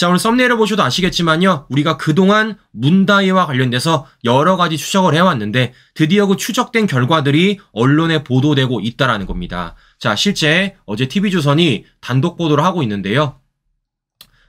자, 오늘 썸네일을 보셔도 아시겠지만요. 우리가 그동안 문다이와 관련돼서 여러 가지 추적을 해왔는데 드디어 그 추적된 결과들이 언론에 보도되고 있다라는 겁니다. 자, 실제 어제 TV조선이 단독 보도를 하고 있는데요.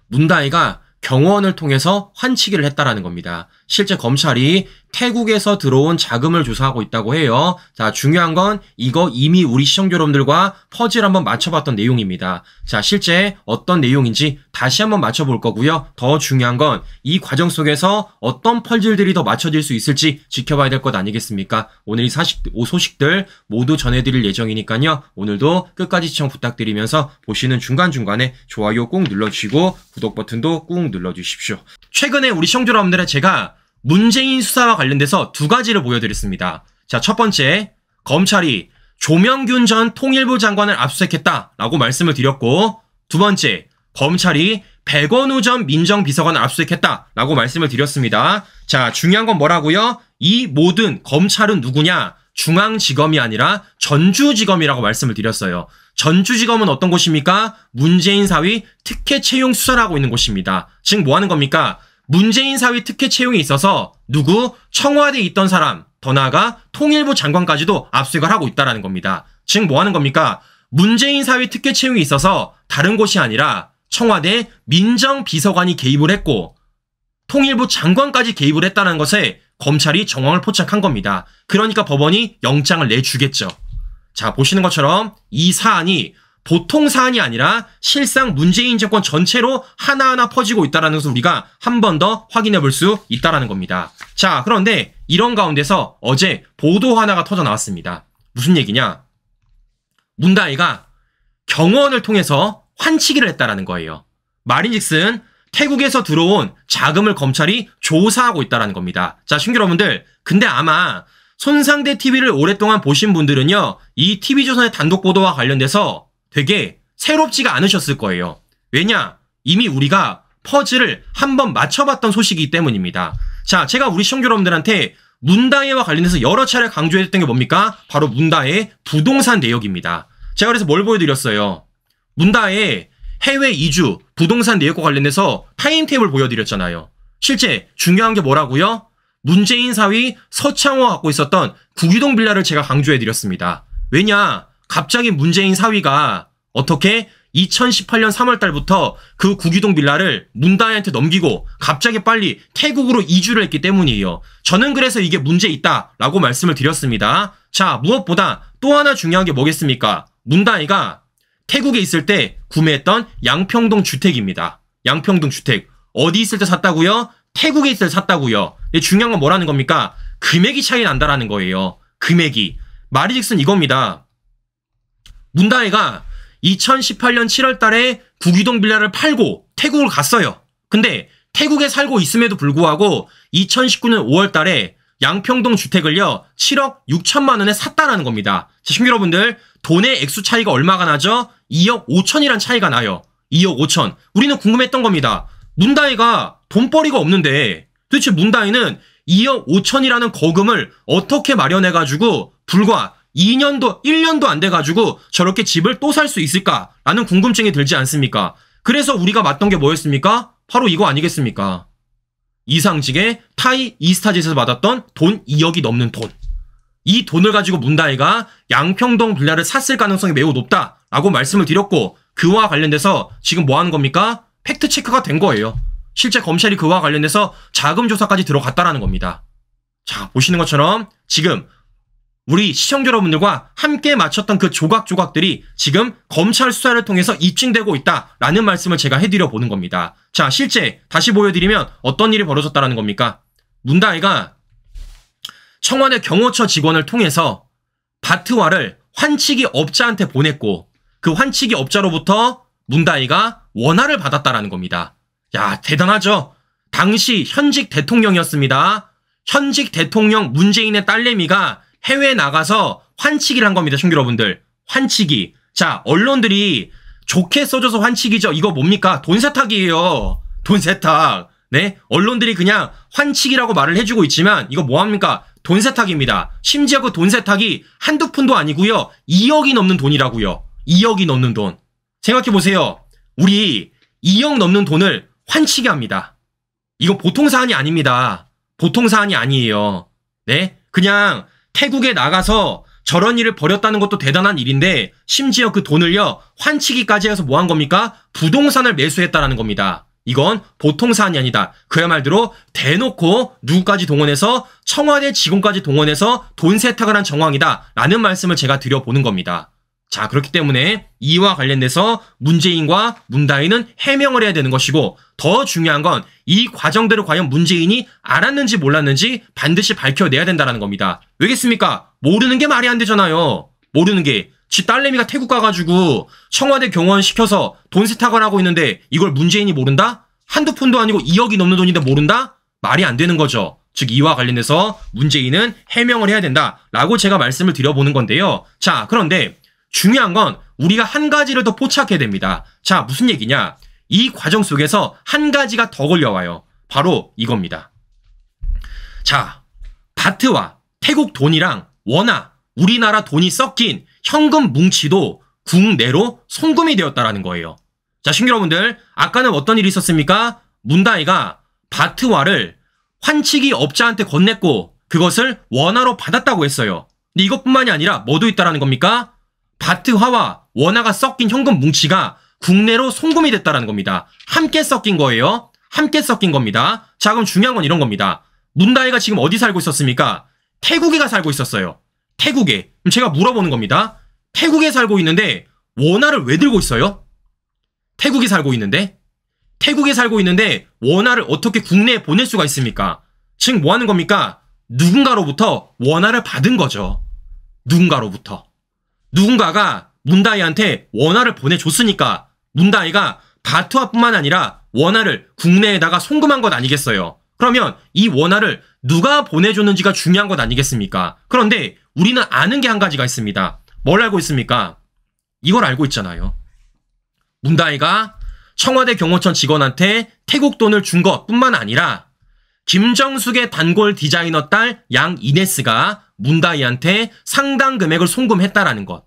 문다이가 경호원을 통해서 환치기를 했다라는 겁니다. 실제 검찰이 태국에서 들어온 자금을 조사하고 있다고 해요. 자, 중요한 건 이거 이미 우리 시청자 여러분들과 퍼즐 한번 맞춰봤던 내용입니다. 자, 실제 어떤 내용인지 다시 한번 맞춰볼 거고요. 더 중요한 건 이 과정 속에서 어떤 퍼즐들이 더 맞춰질 수 있을지 지켜봐야 될 것 아니겠습니까? 오늘 이 사식, 소식들 모두 전해드릴 예정이니까요. 오늘도 끝까지 시청 부탁드리면서 보시는 중간중간에 좋아요 꾹 눌러주시고 구독 버튼도 꾹 눌러주십시오. 최근에 우리 시청자 여러분들의 제가 문재인 수사와 관련돼서 두 가지를 보여드렸습니다. 자, 첫 번째, 검찰이 조명균 전 통일부 장관을 압수수색했다라고 말씀을 드렸고, 두 번째, 검찰이 백원우 전 민정비서관을 압수수색했다라고 말씀을 드렸습니다. 자, 중요한 건 뭐라고요? 이 모든 검찰은 누구냐? 중앙지검이 아니라 전주지검이라고 말씀을 드렸어요. 전주지검은 어떤 곳입니까? 문재인 사위 특혜 채용 수사를 하고 있는 곳입니다. 지금 뭐 하는 겁니까? 문재인 사위 특혜 채용에 있어서 누구 청와대에 있던 사람 더 나아가 통일부 장관까지도 압수수색을 하고 있다라는 겁니다. 지금 뭐 하는 겁니까? 문재인 사위 특혜 채용에 있어서 다른 곳이 아니라 청와대 민정비서관이 개입을 했고 통일부 장관까지 개입을 했다는 것에 검찰이 정황을 포착한 겁니다. 그러니까 법원이 영장을 내주겠죠. 자 보시는 것처럼 이 사안이 보통 사안이 아니라 실상 문재인 정권 전체로 하나하나 퍼지고 있다는 것을 우리가 한 번 더 확인해 볼 수 있다는 겁니다. 자, 그런데 이런 가운데서 어제 보도 하나가 터져 나왔습니다. 무슨 얘기냐? 문다이가 경호원을 통해서 환치기를 했다라는 거예요. 마린즉슨 태국에서 들어온 자금을 검찰이 조사하고 있다라는 겁니다. 자, 신규 여러분들, 근데 아마 손상대 TV를 오랫동안 보신 분들은요, 이 TV조선의 단독 보도와 관련돼서 되게 새롭지가 않으셨을 거예요. 왜냐? 이미 우리가 퍼즐을 한번 맞춰봤던 소식이기 때문입니다. 자, 제가 우리 시청자 여러분들한테 문다해와 관련해서 여러 차례 강조했던 게 뭡니까? 바로 문다해 부동산 내역입니다. 제가 그래서 뭘 보여드렸어요? 문다해 해외 이주 부동산 내역과 관련해서 타임테이블 보여드렸잖아요. 실제 중요한 게 뭐라고요? 문재인 사위 서창호가 갖고 있었던 구기동 빌라를 제가 강조해드렸습니다. 왜냐? 갑자기 문재인 사위가 어떻게 2018년 3월 달부터 그 구기동 빌라를 문다혜한테 넘기고 갑자기 빨리 태국으로 이주를 했기 때문이에요. 저는 그래서 이게 문제 있다라고 말씀을 드렸습니다. 자, 무엇보다 또 하나 중요한 게 뭐겠습니까? 문다이가 태국에 있을 때 구매했던 양평동 주택입니다. 양평동 주택. 어디 있을 때 샀다고요? 태국에 있을 때 샀다고요. 중요한 건 뭐라는 겁니까? 금액이 차이 난다라는 거예요. 금액이. 말이즉슨 이겁니다. 문다혜가 2018년 7월 달에 구기동 빌라를 팔고 태국을 갔어요. 근데 태국에 살고 있음에도 불구하고 2019년 5월 달에 양평동 주택을요 7억 6천만 원에 샀다라는 겁니다. 자, 시청 여러분들 돈의 액수 차이가 얼마가 나죠? 2억 5천이란 차이가 나요. 2억 5천. 우리는 궁금했던 겁니다. 문다이가 돈벌이가 없는데 도대체 문다이는 2억 5천이라는 거금을 어떻게 마련해가지고 불과 2년도, 1년도 안 돼가지고 저렇게 집을 또 살 수 있을까라는 궁금증이 들지 않습니까? 그래서 우리가 맞던 게 뭐였습니까? 바로 이거 아니겠습니까? 이상직의 타이 이스타짓에서 받았던 돈 2억이 넘는 돈. 이 돈을 가지고 문다이가 양평동 빌라를 샀을 가능성이 매우 높다라고 말씀을 드렸고 그와 관련돼서 지금 뭐 하는 겁니까? 팩트 체크가 된 거예요. 실제 검찰이 그와 관련돼서 자금 조사까지 들어갔다라는 겁니다. 자, 보시는 것처럼 지금 우리 시청자 여러분들과 함께 맞췄던 그 조각조각들이 지금 검찰 수사를 통해서 입증되고 있다라는 말씀을 제가 해드려 보는 겁니다. 자, 실제 다시 보여드리면 어떤 일이 벌어졌다라는 겁니까? 문다혜가 청와대 경호처 직원을 통해서 바트와를 환치기 업자한테 보냈고 그 환치기 업자로부터 문다희가 원화를 받았다라는 겁니다. 야 대단하죠. 당시 현직 대통령이었습니다. 현직 대통령 문재인의 딸내미가 해외 에 나가서 환치기를 한 겁니다, 충규 여러분들. 환치기. 자, 언론들이 좋게 써줘서 환치기죠. 이거 뭡니까? 돈 세탁이에요. 돈 세탁. 네? 언론들이 그냥 환치기라고 말을 해주고 있지만 이거 뭐합니까? 돈 세탁입니다. 심지어 그돈 세탁이 한두 푼도 아니고요. 2억이 넘는 돈이라고요. 2억이 넘는 돈. 생각해보세요. 우리 2억 넘는 돈을 환치기 합니다. 이거 보통 사안이 아닙니다. 보통 사안이 아니에요. 네? 그냥 태국에 나가서 저런 일을 벌였다는 것도 대단한 일인데 심지어 그 돈을요 환치기까지 해서 뭐한 겁니까? 부동산을 매수했다라는 겁니다. 이건 보통 사안이 아니다. 그야말로 대놓고 누구까지 동원해서 청와대 직원까지 동원해서 돈 세탁을 한 정황이다. 라는 말씀을 제가 드려보는 겁니다. 자, 그렇기 때문에 이와 관련돼서 문재인과 문다인은 해명을 해야 되는 것이고 더 중요한 건 이 과정들을 과연 문재인이 알았는지 몰랐는지 반드시 밝혀내야 된다는 겁니다. 왜겠습니까? 모르는 게 말이 안 되잖아요. 모르는 게. 지 딸내미가 태국 가가지고 청와대 경호원 시켜서 돈 세탁을 하고 있는데 이걸 문재인이 모른다? 한두 푼도 아니고 2억이 넘는 돈인데 모른다? 말이 안 되는 거죠. 즉 이와 관련해서 문재인은 해명을 해야 된다라고 제가 말씀을 드려보는 건데요. 자 그런데 중요한 건 우리가 한 가지를 더 포착해야 됩니다. 자, 무슨 얘기냐? 이 과정 속에서 한 가지가 더 걸려와요. 바로 이겁니다. 자, 바트와 태국 돈이랑 원화, 우리나라 돈이 섞인 현금 뭉치도 국내로 송금이 되었다라는 거예요. 자, 신규 여러분들, 아까는 어떤 일이 있었습니까? 문다이가 바트화를 환치기 업자한테 건넸고 그것을 원화로 받았다고 했어요. 근데 이것뿐만이 아니라 뭐도 있다라는 겁니까? 바트화와 원화가 섞인 현금 뭉치가 국내로 송금이 됐다라는 겁니다. 함께 섞인 거예요. 함께 섞인 겁니다. 자 그럼 중요한 건 이런 겁니다. 문다혜가 지금 어디 살고 있었습니까? 태국에가 살고 있었어요. 태국에. 그럼 제가 물어보는 겁니다. 태국에 살고 있는데 원화를 왜 들고 있어요? 태국에 살고 있는데? 태국에 살고 있는데 원화를 어떻게 국내에 보낼 수가 있습니까? 지금 뭐 하는 겁니까? 누군가로부터 원화를 받은 거죠. 누군가로부터. 누군가가 문다이한테 원화를 보내줬으니까 문다이가 바투아뿐만 아니라 원화를 국내에다가 송금한 것 아니겠어요. 그러면 이 원화를 누가 보내줬는지가 중요한 것 아니겠습니까? 그런데 우리는 아는 게 한 가지가 있습니다. 뭘 알고 있습니까? 이걸 알고 있잖아요. 문다이가 청와대 경호천 직원한테 태국 돈을 준 것뿐만 아니라 김정숙의 단골 디자이너 딸 양 이네스가 문다이한테 상당 금액을 송금했다라는 것.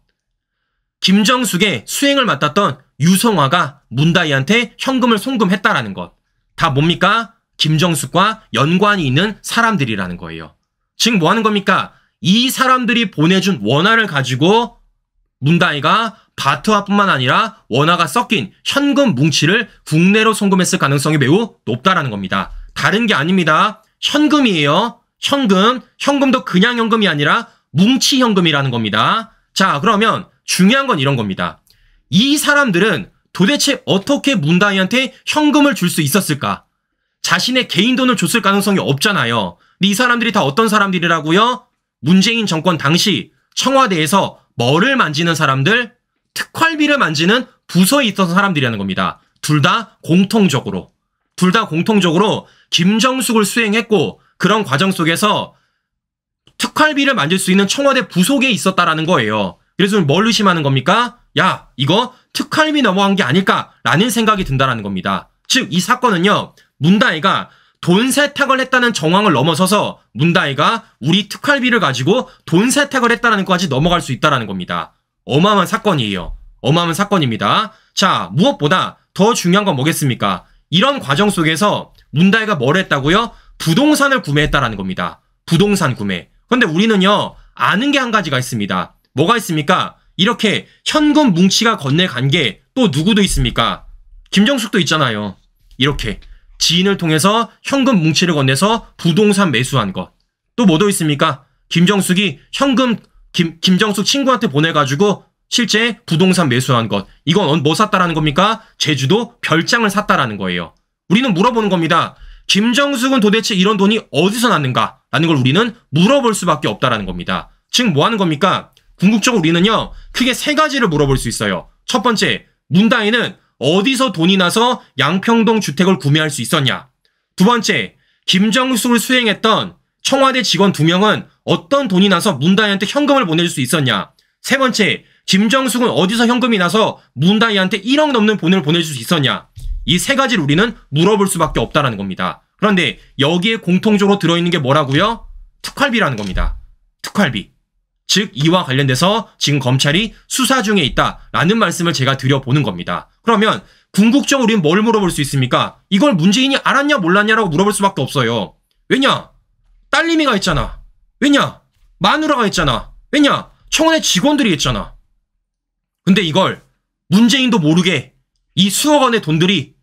김정숙의 수행을 맡았던 유성화가 문다이한테 현금을 송금했다라는 것. 다 뭡니까? 김정숙과 연관이 있는 사람들이라는 거예요. 지금 뭐 하는 겁니까? 이 사람들이 보내준 원화를 가지고 문다이가 바트화뿐만 아니라 원화가 섞인 현금 뭉치를 국내로 송금했을 가능성이 매우 높다라는 겁니다. 다른 게 아닙니다. 현금이에요. 현금, 현금도 그냥 현금이 아니라 뭉치 현금이라는 겁니다. 자, 그러면 중요한 건 이런 겁니다. 이 사람들은 도대체 어떻게 문다이한테 현금을 줄 수 있었을까? 자신의 개인 돈을 줬을 가능성이 없잖아요. 근데 이 사람들이 다 어떤 사람들이라고요? 문재인 정권 당시 청와대에서 뭐를 만지는 사람들? 특활비를 만지는 부서에 있던 사람들이라는 겁니다. 둘 다 공통적으로. 둘 다 공통적으로 김정숙을 수행했고 그런 과정 속에서 특활비를 만들 수 있는 청와대 부속에 있었다라는 거예요. 그래서 뭘 의심하는 겁니까? 야, 이거 특활비 넘어간 게 아닐까라는 생각이 든다라는 겁니다. 즉, 이 사건은요, 문다이가돈 세탁을 했다는 정황을 넘어서서 문다이가 우리 특활비를 가지고 돈 세탁을 했다는 것까지 넘어갈 수 있다는 겁니다. 어마어마한 사건이에요. 어마어마한 사건입니다. 자, 무엇보다 더 중요한 건 뭐겠습니까? 이런 과정 속에서 문다이가뭘 했다고요? 부동산을 구매했다라는 겁니다. 부동산 구매. 근데 우리는요, 아는 게 한 가지가 있습니다. 뭐가 있습니까? 이렇게 현금 뭉치가 건네간 게 또 누구도 있습니까? 김정숙도 있잖아요. 이렇게 지인을 통해서 현금 뭉치를 건네서 부동산 매수한 것. 또 뭐도 있습니까? 김정숙이 현금 김, 김정숙 친구한테 보내가지고 실제 부동산 매수한 것. 이건 뭐 샀다라는 겁니까? 제주도 별장을 샀다라는 거예요. 우리는 물어보는 겁니다. 김정숙은 도대체 이런 돈이 어디서 났는가라는 걸 우리는 물어볼 수밖에 없다라는 겁니다. 즉 뭐 하는 겁니까? 궁극적으로 우리는요 크게 세 가지를 물어볼 수 있어요. 첫 번째 문다인은 어디서 돈이 나서 양평동 주택을 구매할 수 있었냐? 두 번째 김정숙을 수행했던 청와대 직원 두 명은 어떤 돈이 나서 문다인한테 현금을 보낼 수 있었냐? 세 번째 김정숙은 어디서 현금이 나서 문다이한테 1억 넘는 돈을 보낼 수 있었냐? 이 세 가지를 우리는 물어볼 수밖에 없다라는 겁니다. 그런데 여기에 공통적으로 들어있는 게 뭐라고요? 특활비라는 겁니다. 특활비. 즉 이와 관련돼서 지금 검찰이 수사 중에 있다라는 말씀을 제가 드려보는 겁니다. 그러면 궁극적으로 우리는 뭘 물어볼 수 있습니까? 이걸 문재인이 알았냐 몰랐냐라고 물어볼 수밖에 없어요. 왜냐? 딸님이가 있잖아. 왜냐? 마누라가 있잖아. 왜냐? 청원의 직원들이 있잖아. 근데 이걸 문재인도 모르게 이 수억 원의 돈들이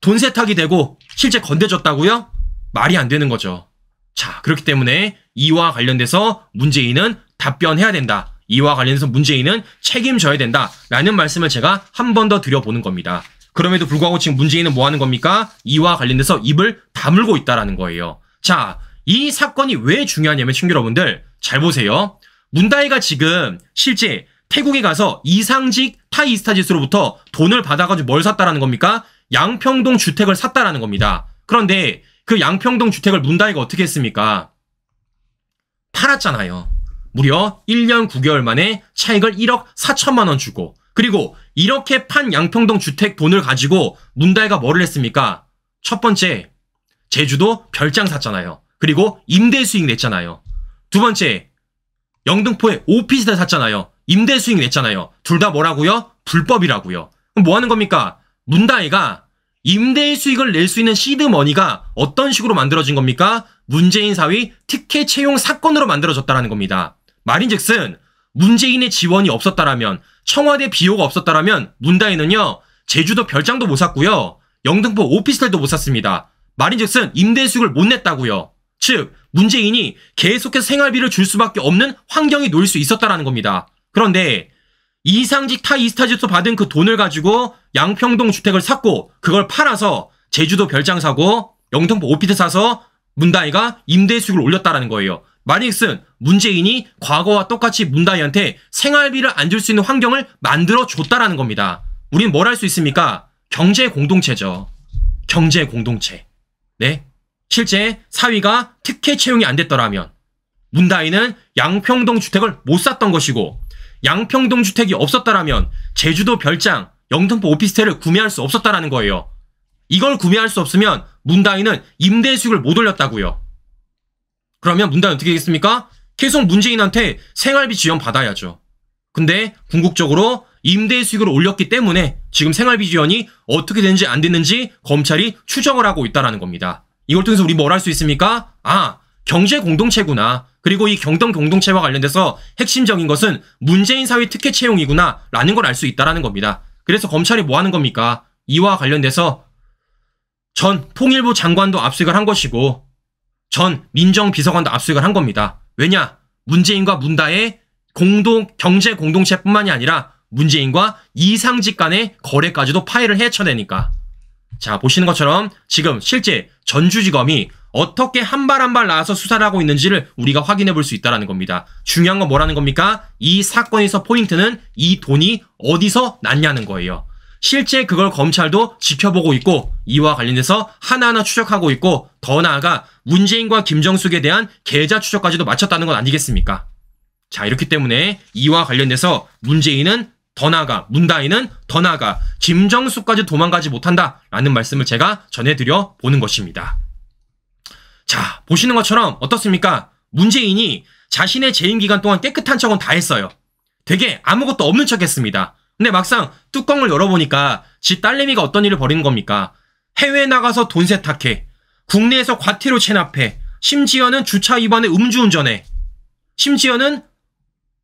돈 세탁이 되고 실제 건대졌다고요? 말이 안 되는 거죠. 자, 그렇기 때문에 이와 관련돼서 문재인은 답변해야 된다. 이와 관련해서 문재인은 책임져야 된다. 라는 말씀을 제가 한 번 더 드려보는 겁니다. 그럼에도 불구하고 지금 문재인은 뭐 하는 겁니까? 이와 관련돼서 입을 다물고 있다라는 거예요. 자, 이 사건이 왜 중요하냐면 친구 여러분들 잘 보세요. 문다이가 지금 실제 태국에 가서 이상직 타이스타짓으로부터 돈을 받아가지고 뭘 샀다라는 겁니까? 양평동 주택을 샀다라는 겁니다. 그런데 그 양평동 주택을 문다이가 어떻게 했습니까? 팔았잖아요. 무려 1년 9개월 만에 차익을 1억 4천만 원 주고 그리고 이렇게 판 양평동 주택 돈을 가지고 문다이가 뭐를 했습니까? 첫 번째, 제주도 별장 샀잖아요. 그리고 임대 수익 냈잖아요. 두 번째, 영등포에 오피스텔 샀잖아요. 임대 수익 냈잖아요. 둘 다 뭐라고요? 불법이라고요. 그럼 뭐 하는 겁니까? 문다이가 임대의 수익을 낼 수 있는 시드머니가 어떤 식으로 만들어진 겁니까? 문재인 사위 특혜 채용 사건으로 만들어졌다라는 겁니다. 말인즉슨 문재인의 지원이 없었다라면 청와대 비호가 없었다라면 문다인은요 제주도 별장도 못 샀고요 영등포 오피스텔도 못 샀습니다. 말인즉슨 임대 수익을 못 냈다고요. 즉 문재인이 계속해서 생활비를 줄 수밖에 없는 환경이 놓일 수 있었다라는 겁니다. 그런데 이상직 타이스타지에 받은 그 돈을 가지고 양평동 주택을 샀고 그걸 팔아서 제주도 별장 사고 영등포 오피드 사서 문다이가 임대 수익을 올렸다라는 거예요. 마닉슨 문재인이 과거와 똑같이 문다이한테 생활비를 안 줄 수 있는 환경을 만들어 줬다라는 겁니다. 우린 뭘 할 수 있습니까? 경제 공동체죠. 경제 공동체. 네. 실제 사위가 특혜 채용이 안 됐더라면 문다이는 양평동 주택을 못 샀던 것이고 양평동 주택이 없었다라면 제주도 별장 영등포 오피스텔을 구매할 수 없었다라는 거예요. 이걸 구매할 수 없으면 문다인은 임대 수익을 못 올렸다고요. 그러면 문다인 어떻게 되겠습니까? 계속 문재인한테 생활비 지원 받아야죠. 근데 궁극적으로 임대 수익을 올렸기 때문에 지금 생활비 지원이 어떻게 되는지 안되는지 검찰이 추정을 하고 있다라는 겁니다. 이걸 통해서 우리 뭘 할 수 있습니까? 아, 경제 공동체구나. 그리고 이 경동 공동체와 관련돼서 핵심적인 것은 문재인 사회 특혜 채용이구나 라는 걸 알 수 있다라는 겁니다. 그래서 검찰이 뭐 하는 겁니까? 이와 관련돼서 전 통일부 장관도 압수익을 한 것이고 전 민정비서관도 압수익을 한 겁니다. 왜냐? 문재인과 문다의 공동 경제 공동체뿐만이 아니라 문재인과 이상직 간의 거래까지도 파일을 헤쳐내니까. 자 보시는 것처럼 지금 실제 전주지검이 어떻게 한 발 한 발 나와서 수사를 하고 있는지를 우리가 확인해 볼 수 있다는 겁니다. 중요한 건 뭐라는 겁니까? 이 사건에서 포인트는 이 돈이 어디서 났냐는 거예요. 실제 그걸 검찰도 지켜보고 있고 이와 관련해서 하나하나 추적하고 있고 더 나아가 문재인과 김정숙에 대한 계좌 추적까지도 마쳤다는 건 아니겠습니까? 자 이렇기 때문에 이와 관련해서 문재인은 더 나아가 문다인은 더 나아가 김정숙까지 도망가지 못한다라는 말씀을 제가 전해드려 보는 것입니다. 자, 보시는 것처럼 어떻습니까? 문재인이 자신의 재임 기간 동안 깨끗한 척은 다 했어요. 되게 아무것도 없는 척 했습니다. 근데 막상 뚜껑을 열어보니까 지 딸내미가 어떤 일을 벌이는 겁니까? 해외에 나가서 돈 세탁해. 국내에서 과태료 체납해. 심지어는 주차 위반에 음주운전해. 심지어는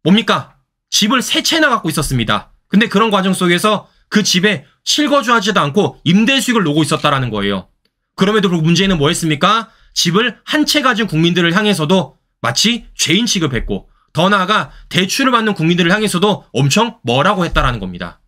뭡니까? 집을 세 채나 갖고 있었습니다. 근데 그런 과정 속에서 그 집에 실거주하지도 않고 임대 수익을 놓고 있었다라는 거예요. 그럼에도 불구하고 문재인은 뭐 했습니까? 집을 한 채 가진 국민들을 향해서도 마치 죄인 취급했고 더 나아가 대출을 받는 국민들을 향해서도 엄청 뭐라고 했다라는 겁니다.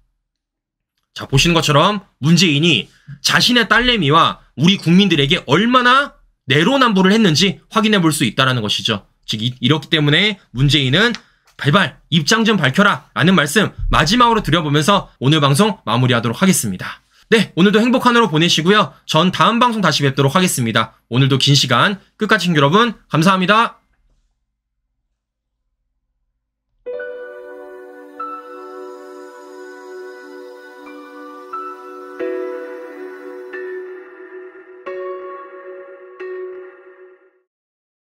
자, 보시는 것처럼 문재인이 자신의 딸내미와 우리 국민들에게 얼마나 내로남불을 했는지 확인해 볼 수 있다라는 것이죠. 즉 이, 이렇기 때문에 문재인은 발발 입장 좀 밝혀라 라는 말씀 마지막으로 드려보면서 오늘 방송 마무리하도록 하겠습니다. 네, 오늘도 행복한 하루 보내시고요. 전 다음 방송 다시 뵙도록 하겠습니다. 오늘도 긴 시간 끝까지 신 여러분 감사합니다.